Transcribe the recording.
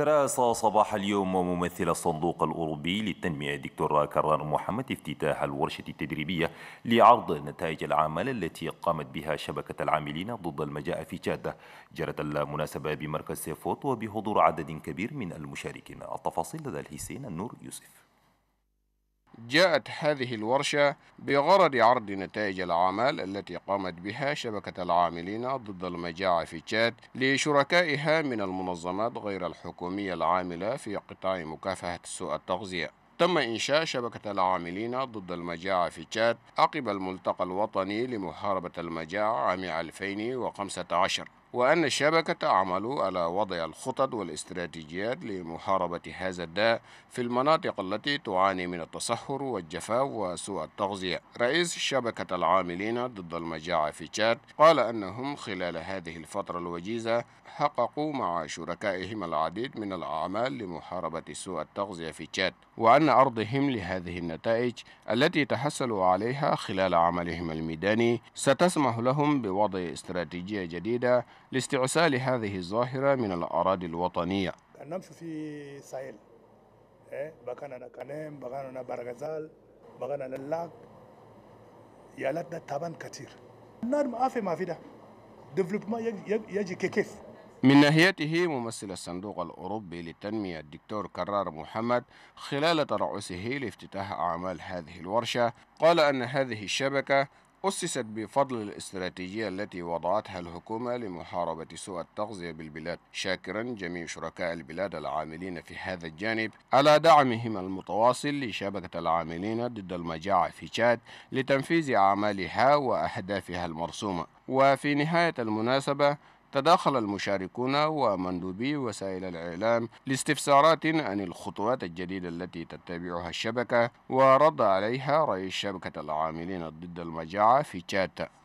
ترأس صباح اليوم ممثل الصندوق الأوروبي للتنمية دكتور كرار محمد افتتاح الورشة التدريبية لعرض نتائج العمل التي قامت بها شبكة العاملين ضد المجاعة في جادة جرت المناسبة بمركز سيفوت وبحضور عدد كبير من المشاركين التفاصيل لدى الحسين النور يوسف جاءت هذه الورشة بغرض عرض نتائج الأعمال التي قامت بها شبكة العاملين ضد المجاعة في تشاد لشركائها من المنظمات غير الحكومية العاملة في قطاع مكافحة سوء التغذية تم إنشاء شبكة العاملين ضد المجاعة في تشاد عقب الملتقى الوطني لمحاربة المجاعة عام 2015 وأن الشبكة تعمل على وضع الخطط والاستراتيجيات لمحاربة هذا الداء في المناطق التي تعاني من التصحر والجفاف وسوء التغذية رئيس شبكة العاملين ضد المجاعة في تشاد قال أنهم خلال هذه الفترة الوجيزة حققوا مع شركائهم العديد من الأعمال لمحاربة سوء التغذية في تشاد وأن عرضهم لهذه النتائج التي تحصلوا عليها خلال عملهم الميداني ستسمح لهم بوضع استراتيجية جديدة لاستعسال هذه الظاهرة من الأراضي الوطنية نمشي في سايل إيه؟ بقانا بقانا بقانا للاك يالتنا كثير النار ما في ما في ده ديفلوبمون يجي كيف من ناحيته ممثل الصندوق الأوروبي للتنمية الدكتور كرار محمد خلال ترأسه لافتتاح أعمال هذه الورشة قال أن هذه الشبكة أسست بفضل الاستراتيجية التي وضعتها الحكومة لمحاربة سوء التغذية بالبلاد شاكرا جميع شركاء البلاد العاملين في هذا الجانب على دعمهم المتواصل لشبكة العاملين ضد المجاعة في تشاد لتنفيذ أعمالها وأهدافها المرسومة وفي نهاية المناسبة تداخل المشاركون ومندوبي وسائل الإعلام لاستفسارات عن الخطوات الجديدة التي تتبعها الشبكة ورد عليها رئيس شبكة العاملين ضد المجاعة في تشات